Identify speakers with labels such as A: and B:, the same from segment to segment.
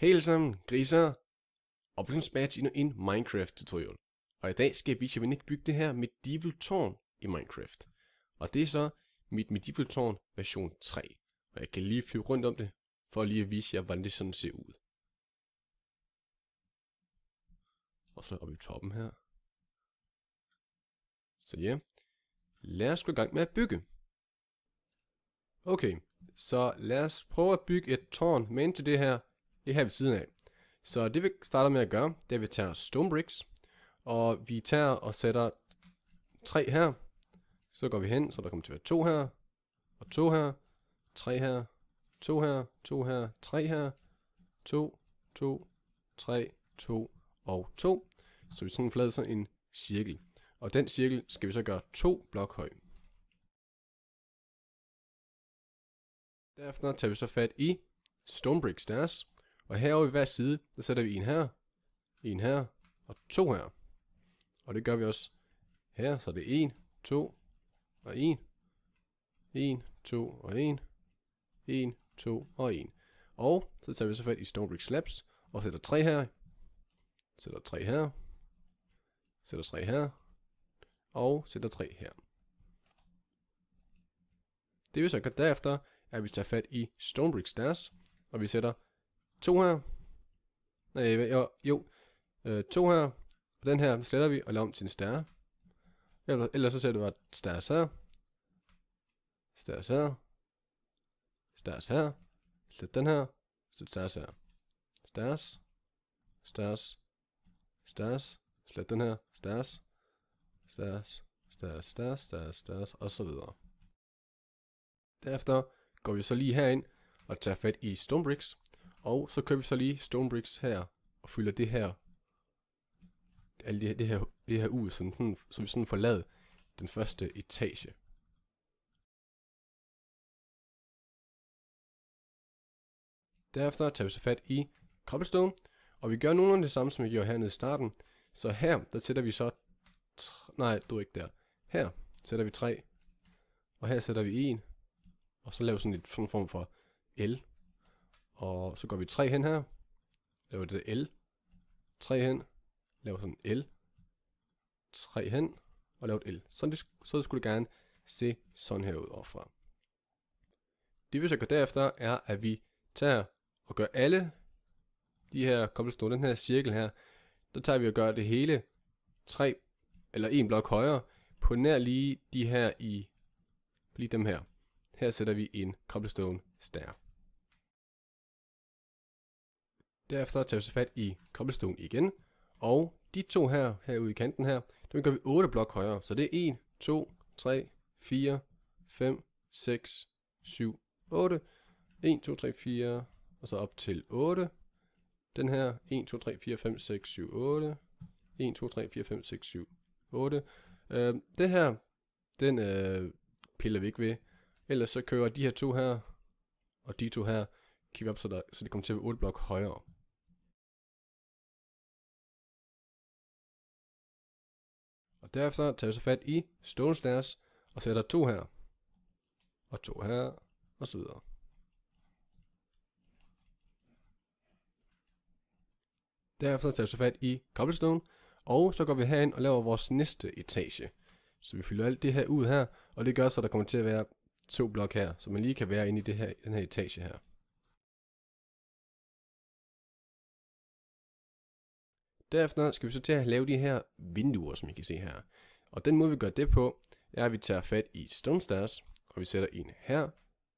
A: Hej sammen, griser! Og velkommen tilbage til en Minecraft tutorial. Og i dag skal jeg vise jer, hvordan jeg bygge det her medieval tårn i Minecraft. Og det er så mit medieval tårn version 3. Og jeg kan lige flyve rundt om det, for lige at vise jer, hvordan det sådan ser ud. Og så op i toppen her. Så ja, lad os gå i gang med at bygge. Okay, så lad os prøve at bygge et tårn, men til det her det er her ved siden af. Så det vi starter med at gøre, det er at vi tager stone bricks, og vi tager og sætter tre her. Så går vi hen, så der kommer til at være to her, og to her, tre her, to her, to her, tre her, to, to, tre, to og to. Så vi sådan flader sådan en cirkel. Og den cirkel skal vi så gøre to blok høj. Derefter tager vi så fat i stone bricks deres, og herovre i hver side, der sætter vi en her, en her og to her. Og det gør vi også her, så det er 1, 2 og 1, 1, 2 og 1, 1, 2 og 1. Og så tager vi så fat i Stone Brick Slabs og sætter 3 her, sætter 3 her, sætter 3 her, og sætter 3 her. Det vi så gør derefter, er at vi tager fat i Stone Brick Stairs, og vi sætter to her. Nej, øh, jo, jo. Øh, to her. Og den her sletter vi og laver om til en stærre. Eller, ellers så ser du bare stærre her. Stærre her. Stærre her. Slet den her. Så stærre her. Stærre. Stærre. Stærre. Slet den her. Stærre. Stærre. Stærre. Stærre. Stærre. Stærre. Og så videre. Derefter går vi så lige herind og tager fat i Stonebricks. Og så kører vi så lige stone bricks her, og fylder det her, alt det her, det her, det her ud, så, den, så vi sådan får lavet den første etage. Derefter tager vi så fat i cobblestone, og vi gør nogenlunde det samme, som vi gjorde hernede i starten. Så her, der sætter vi så... Nej, du er ikke der. Her sætter vi tre, og her sætter vi en, og så laver vi sådan en form for L og så går vi 3 hen her. Laver det L. 3 hen. Laver sådan L. 3 hen. Og laver et L. Sådan det, så skulle det gerne se sådan her ud overfra. Det vi så gør derefter er, at vi tager og gør alle de her koblestoner, den her cirkel her, der tager vi og gør det hele 3 eller en blok højere på nær lige de her i lige dem her. Her sætter vi en cobblestone stær. Derefter tager vi så fat i kobbelstuen igen. Og de to her, herude i kanten her, dem gør vi 8 blok højere. Så det er 1, 2, 3, 4, 5, 6, 7, 8. 1, 2, 3, 4, og så op til 8. Den her, 1, 2, 3, 4, 5, 6, 7, 8. 1, 2, 3, 4, 5, 6, 7, 8. Øh, det her, den øh, piller vi ikke ved. Ellers så kører de her to her, og de to her, kigger op, så, der, så det kommer til at være 8 blok højere. Og derefter tager vi så fat i Stone Snares og sætter to her. Og to her, og så videre. Derefter tager vi så fat i Cobblestone, og så går vi herind og laver vores næste etage. Så vi fylder alt det her ud her, og det gør så, at der kommer til at være to blok her, så man lige kan være inde i det her, den her etage her. Derefter skal vi så til at lave de her vinduer, som I kan se her. Og den måde, vi gør det på, er, at vi tager fat i stone stairs, og vi sætter en her,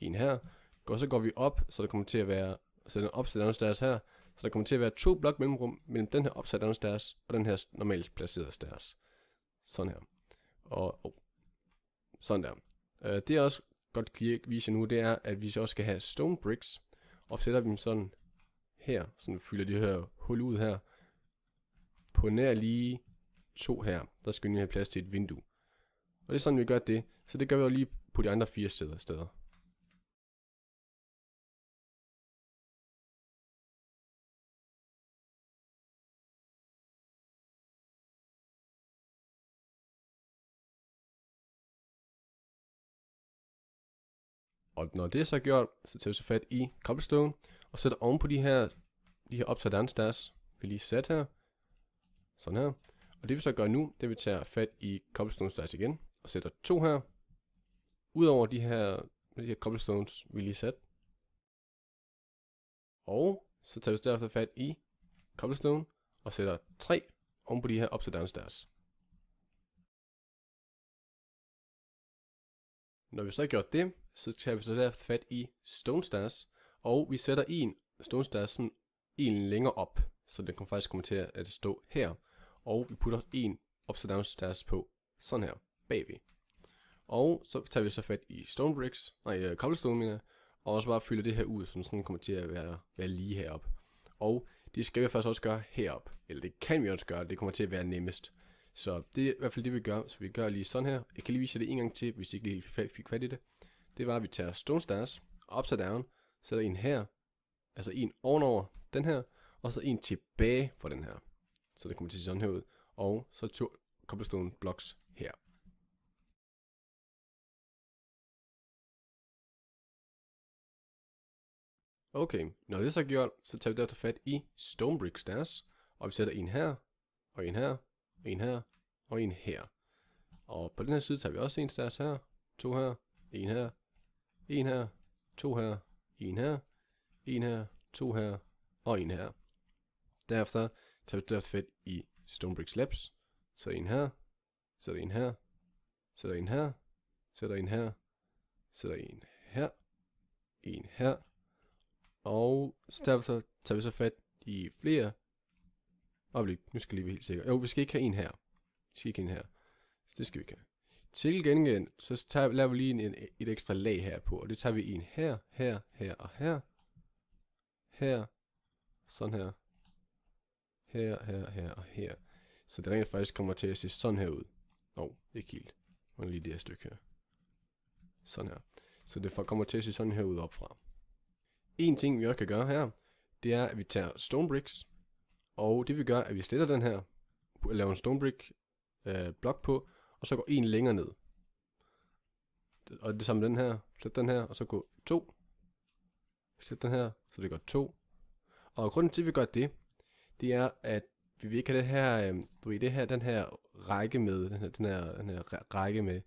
A: en her, og så går vi op, så der kommer til at være, så den opsat stairs her, så der kommer til at være to blok mellemrum mellem den her opsat stairs, og den her normalt placerede stairs. Sådan her. Og oh, sådan der. Øh, det er også godt klik viser nu, det er, at vi så også skal have stone bricks, og sætter vi dem sådan her, så vi fylder det her hul ud her, på nær lige to her, der skal vi lige have plads til et vindue. Og det er sådan, vi gør det. Så det gør vi jo lige på de andre fire steder. steder. Og når det er så gjort, så tager vi så fat i cobblestone, og sætter oven på de her, de her upside down stairs, vi lige sat her, sådan her. Og det vi så gør nu, det vi tager fat i cobblestone stats igen, og sætter to her. Udover de her, de her cobblestones, vi lige satte. Og så tager vi derefter fat i cobblestone, og sætter tre oven på de her upside down stats. Når vi så har gjort det, så tager vi så derefter fat i stone stats, og vi sætter en stone stats sådan en længere op. Så den kommer faktisk kommer til at stå her. Og vi putter en upside down stairs på, sådan her, bagved. Og så tager vi så fat i stone bricks, nej, uh, cobblestone mener og også bare fylder det her ud, så sådan kommer til at være, være lige herop. Og det skal vi faktisk også gøre herop, eller det kan vi også gøre, det kommer til at være nemmest. Så det er i hvert fald det, vi gør, så vi gør lige sådan her. Jeg kan lige vise jer det en gang til, hvis I ikke lige fik fat i det. Det var, at vi tager stone stairs, upside down, sætter en her, altså en ovenover den her, og så en tilbage for den her. Så det kommer til sådan her ud, og så to cobblestone blocks her. Okay, når det er så er gjort, så tager vi derfor fat i stone brick stairs, og vi sætter en her, og en her, og en her, og en her. Og på den her side tager vi også en stairs her, to her, en her, en her, to her, en her, en her, to her, og en her. Derefter tager vi der fedt i Stone Brick Slabs. Så en her, så der en her, så der en her, så der en her, så der en her, en her. Og så derfor tager vi så fat i flere. Øjeblik, nu skal jeg lige være helt sikker. Jo, vi skal ikke have en her. Vi skal ikke have en her. Så det skal vi ikke have. Til gengæld, så tager, laver vi lige en, et ekstra lag her på, og det tager vi en her, her, her og her. Her. Sådan her her, her, her og her. Så det rent faktisk kommer til at se sådan her ud. Nå, oh, ikke helt. Men lige det her stykke her. Sådan her. Så det kommer til at se sådan her ud opfra. En ting vi også kan gøre her, det er at vi tager stone bricks. Og det vi gør, er at vi sletter den her, laver en stone brick øh, blok på, og så går en længere ned. Og det samme den her, slet den her, og så gå to. Sæt den her, så det går to. Og grunden til, at vi gør det, det er, at vi vil ikke have det her, øh, du ved, det her, den her række med, den her, den her, den her række med,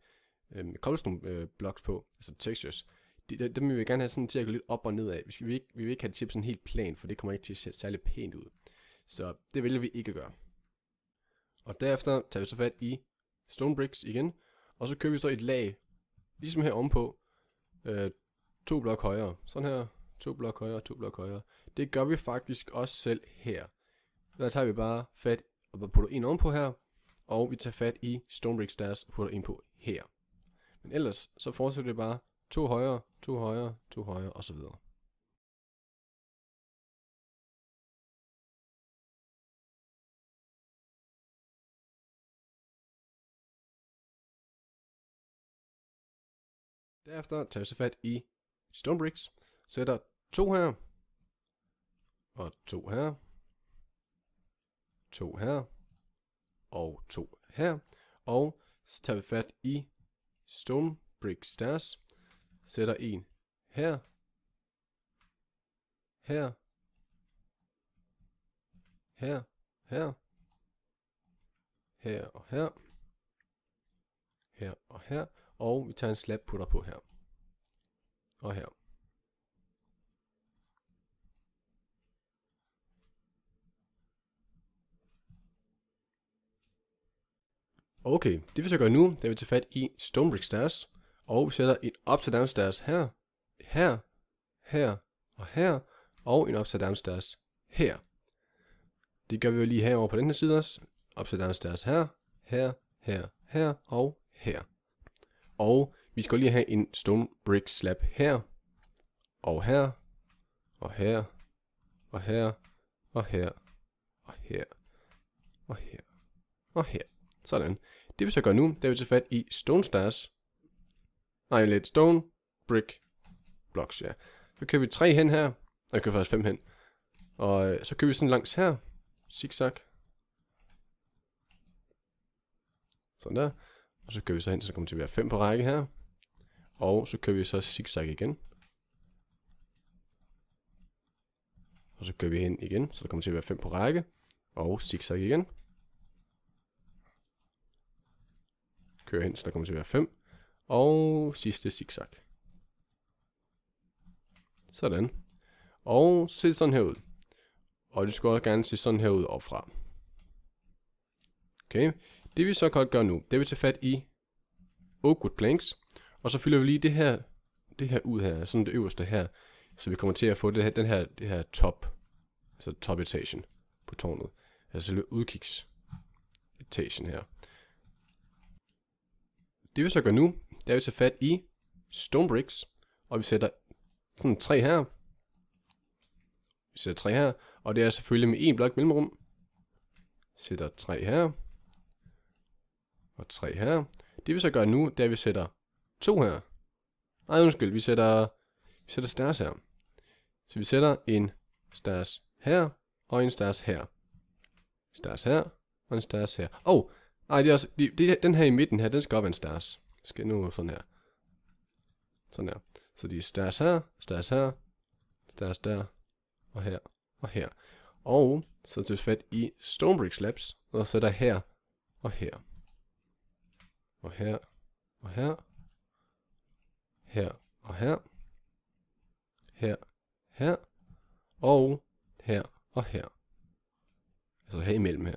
A: øh, med cobblestone øh, blocks på, altså textures, det, dem vil vi gerne have sådan til at gå lidt op og ned af. Vi, skal, vi, ikke, vi vil ikke have det chip sådan helt plan, for det kommer ikke til at se særlig pænt ud. Så det vælger vi ikke at gøre. Og derefter tager vi så fat i stone bricks igen, og så kører vi så et lag, ligesom her ovenpå, øh, to blok højere. Sådan her, to blok højere, to blok højere. Det gør vi faktisk også selv her. Der tager vi bare fat og putter en ovenpå her, og vi tager fat i Stonebrick Stairs og putter en på her. Men ellers så fortsætter det bare to højre, to højre, to højre osv. Derefter tager vi så fat i Stonebricks, sætter to her, og to her, to her, og to her. Og så tager vi fat i Stone Brick Stairs, sætter en her, her, her, her, her og her, her og her, og vi tager en slab putter på her, og her. Okay, det vi så gør nu, det er vi tager fat i Stonebrick Stairs, og vi sætter en upside down stairs her, her, her og her, og en upside down stairs her. Det gør vi jo lige herover på den her side også. Upside down stairs her, her, her, her og her. Og vi skal lige have en stone brick slab her, og her, og her, og her, og her, og her, og her, og her. Og her. Sådan. Det vi så gør nu, det er vi tage fat i stone stars. Nej, lidt stone, brick, blocks, ja. Så kører vi tre hen her, Nej, jeg kører faktisk fem hen. Og øh, så kører vi sådan langs her, zigzag. Sådan der. Og så kører vi så hen, så kommer til at være fem på række her. Og så kører vi så zigzag igen. Og så kører vi hen igen, så der kommer til at være fem på række. Og zigzag igen. kører hen, så der kommer til at være 5. Og sidste zigzag. Sådan. Og se sådan her ud. Og du skal også gerne se sådan her ud opfra. Okay. Det vi så godt gør nu, det er vi tager fat i awkward planks. Og så fylder vi lige det her, det her ud her, sådan det øverste her. Så vi kommer til at få det her, den her, det her top, altså top etagen på tårnet. Altså etagen her. Det vi så gør nu, det er, at vi tager fat i stone bricks, og vi sætter sådan tre her. Vi sætter tre her, og det er selvfølgelig med en blok mellemrum. Sætter tre her. Og tre her. Det vi så gør nu, det er, at vi sætter to her. Nej, undskyld, vi sætter, vi sætter stairs her. Så vi sætter en stairs her, og en stairs her. Stairs her, og en stairs her. Åh, oh, Nej, det er også, de, de, den her i midten her, den skal op en stairs. Skal nu sådan her. Sådan her. Så de er stairs her, stairs her, stairs der, og her, og her. Og så tager fat i Stonebrick Slabs, og så sætter her, og her. Og her, og her, her, og her, her, her, og her, og her. Altså her imellem her.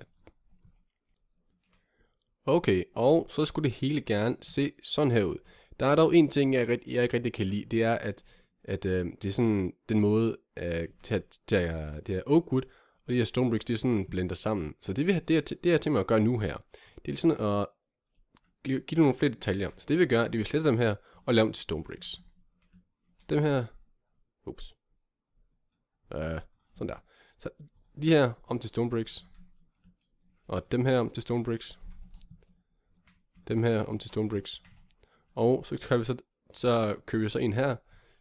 A: Okay, og så skulle det hele gerne se sådan her ud. Der er dog en ting, jeg, rigt, jeg ikke rigtig kan lide, det er, at, at øh, det er sådan den måde, øh, det, her, det her Oakwood og de her Stone Bricks, de sådan blender sammen. Så det, vi har, det, det, jeg tænker mig at gøre nu her, det er sådan ligesom at give det nogle flere detaljer. Så det vi gør, det er, at vi sletter dem her og laver dem til Stone Bricks. Dem her, ups, øh, sådan der. Så de her om til Stone Bricks, og dem her om til Stone Bricks dem her om til stone bricks. Og så, kan vi så, så køber vi så en her,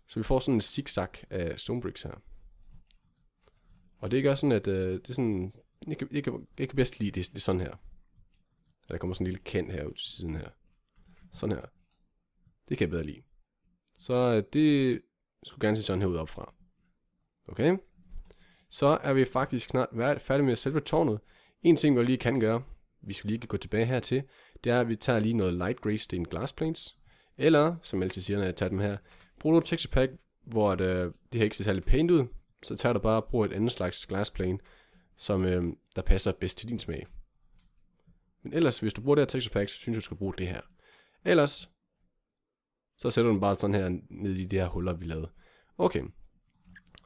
A: så vi får sådan en zigzag af stone bricks her. Og det gør sådan, at øh, det er sådan, jeg kan, jeg, kan, jeg kan bedst lide det, det sådan her. Der kommer sådan en lille kant her ud til siden her. Sådan her. Det kan jeg bedre lide. Så øh, det skulle gerne se sådan her ud opfra. Okay? Så er vi faktisk snart færdige med selve tårnet. En ting, vi lige kan gøre, vi skal lige gå tilbage hertil, det er, at vi tager lige noget light gray stained glass planes, eller, som altid siger, når jeg tager dem her, brug noget texture pack, hvor det, øh, det her ikke ser særlig pænt ud, så tager du bare og bruger et andet slags glass plane, som øh, der passer bedst til din smag. Men ellers, hvis du bruger det her texture pack, så synes jeg, du skal bruge det her. Ellers, så sætter du den bare sådan her ned i de her huller, vi lavede. Okay.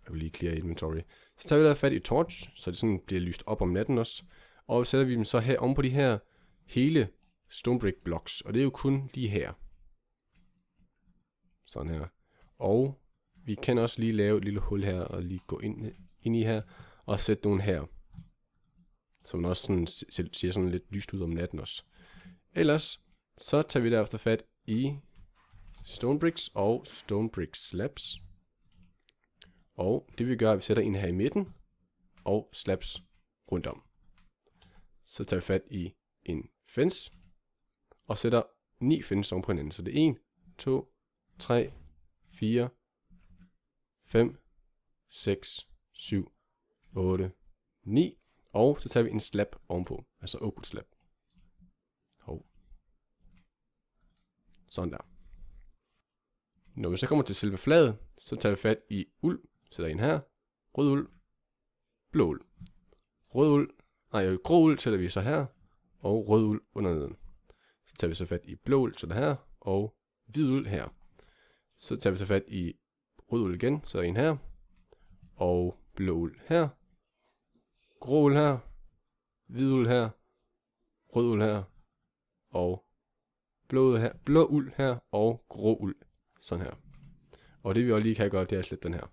A: Jeg vil lige clear inventory. Så tager vi der fat i torch, så det sådan bliver lyst op om natten også. Og så sætter vi dem så her om på de her hele stone brick Blocks, og det er jo kun lige her. Sådan her. Og vi kan også lige lave et lille hul her, og lige gå ind, ind i her, og sætte nogle her. Som også sådan, ser sådan lidt lyst ud om natten også. Ellers, så tager vi derefter fat i Stone Bricks og Stone Brick Slabs. Og det vi gør, er, at vi sætter en her i midten, og slabs rundt om. Så tager vi fat i en fence, og sætter 9 findes oven på hinanden. Så det er 1, 2, 3, 4, 5, 6, 7, 8, 9. Og så tager vi en slap ovenpå, altså oakwood slap. Hov. Sådan der. Når vi så kommer til selve flaget, så tager vi fat i uld, sætter en her, rød uld, blå uld. Rød uld, nej, grå uld sætter vi så her, og rød uld under neden. Så tager vi så fat i blå uld, sådan her, og hvid uld her. Så tager vi så fat i rød uld igen, så en her, og blå uld her, grå uld her, hvid uld her, rød uld her, og blå uld her, blå uld her, og grå uld. Sådan her. Og det vi også lige kan gøre, det er at slette den her.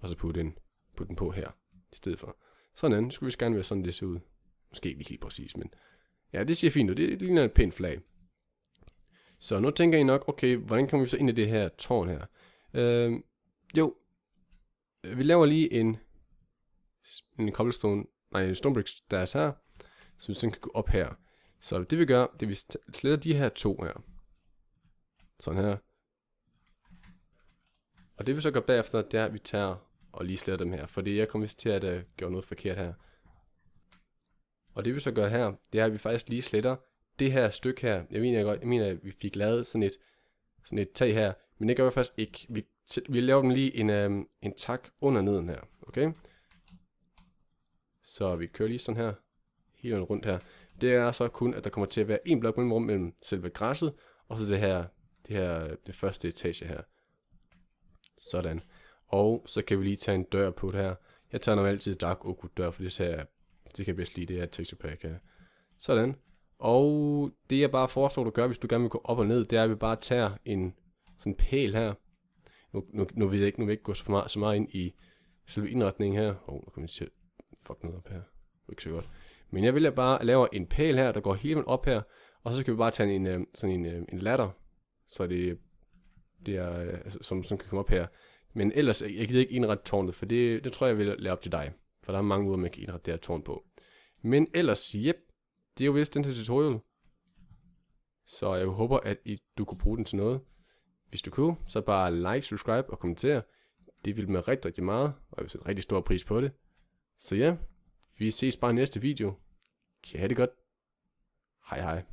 A: Og så putte den, putte den på her, i stedet for. Sådan, skulle vi gerne være sådan, det ser ud. Måske ikke helt præcis, men Ja, det ser fint ud. Det ligner et pænt flag. Så nu tænker I nok, okay, hvordan kommer vi så ind i det her tårn her? Øh, jo, vi laver lige en, en cobblestone, nej, en stonebrick stairs her, så vi sådan kan gå op her. Så det vi gør, det er, vi sletter de her to her. Sådan her. Og det vi så gør bagefter, det er, at vi tager og lige sletter dem her, fordi jeg kommer vist til at uh, gøre noget forkert her. Og det vi så gør her, det er, at vi faktisk lige sletter det her stykke her. Jeg mener, jeg, godt, jeg mener at vi fik lavet sådan et, sådan et tag her, men det gør vi faktisk ikke. Vi, vi laver dem lige en, øhm, en tak under neden her, okay? Så vi kører lige sådan her, hele rundt her. Det er så kun, at der kommer til at være en blok rum mellem selve græsset, og så det her, det her, det første etage her. Sådan. Og så kan vi lige tage en dør på det her. Jeg tager normalt altid Dark oak dør, for det ser det kan jeg bedst lide, det er et texture pack her. Sådan. Og det jeg bare foreslår, du gør, hvis du gerne vil gå op og ned, det er, at vi bare tager en sådan pæl her. Nu, nu, nu vil jeg ikke, nu vil jeg ikke gå så meget, så meget ind i selve indretningen her. Åh, oh, nu kommer vi til at fuck noget op her. Det er ikke så godt. Men jeg vil jeg bare lave en pæl her, der går hele vejen op her. Og så kan vi bare tage en, øh, sådan en, øh, en ladder, så det, det er, øh, som, som kan komme op her. Men ellers, jeg gider ikke indrette tårnet, for det, det tror jeg, jeg vil lave op til dig for der er mange måder, man kan indrette det her tårn på. Men ellers, yep, det er jo vist den her tutorial. Så jeg håber, at I, du kunne bruge den til noget. Hvis du kunne, så bare like, subscribe og kommentere. Det vil mig rigtig, rigtig meget, og jeg vil sætte rigtig stor pris på det. Så ja, vi ses bare i næste video. Kan I have det godt. Hej hej.